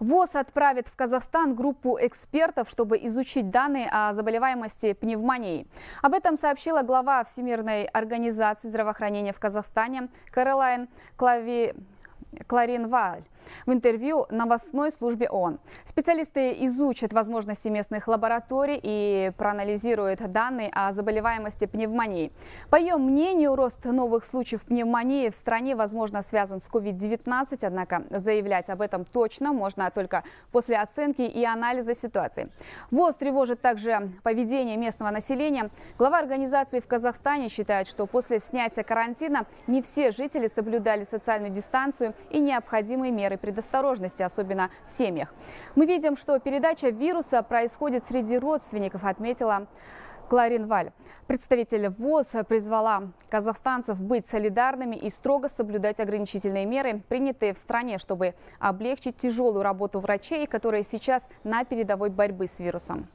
ВОЗ отправит в Казахстан группу экспертов, чтобы изучить данные о заболеваемости пневмонией. Об этом сообщила глава Всемирной организации здравоохранения в Казахстане Каролайн Клави... Кларин Валь в интервью новостной службе ООН. Специалисты изучат возможности местных лабораторий и проанализируют данные о заболеваемости пневмонией. По ее мнению, рост новых случаев пневмонии в стране, возможно, связан с COVID-19, однако заявлять об этом точно можно только после оценки и анализа ситуации. ВОЗ тревожит также поведение местного населения. Глава организации в Казахстане считает, что после снятия карантина не все жители соблюдали социальную дистанцию и необходимые меры предосторожности, особенно в семьях. Мы видим, что передача вируса происходит среди родственников, отметила Кларинваль. Представитель ВОЗ призвала казахстанцев быть солидарными и строго соблюдать ограничительные меры, принятые в стране, чтобы облегчить тяжелую работу врачей, которые сейчас на передовой борьбы с вирусом.